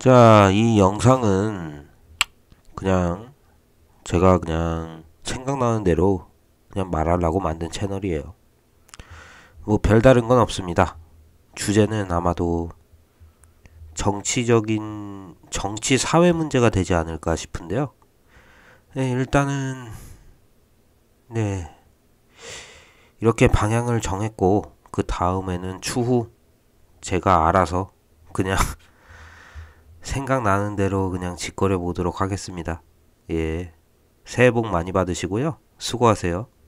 자, 이 영상은 그냥 제가 그냥 생각나는 대로 그냥 말하려고 만든 채널이에요. 뭐 별다른 건 없습니다. 주제는 아마도 정치적인 정치 사회 문제가 되지 않을까 싶은데요. 네, 일단은 네. 이렇게 방향을 정했고 그 다음에는 추후 제가 알아서 그냥 생각나는 대로 그냥 짓거려 보도록 하겠습니다. 예. 새해 복 많이 받으시고요. 수고하세요.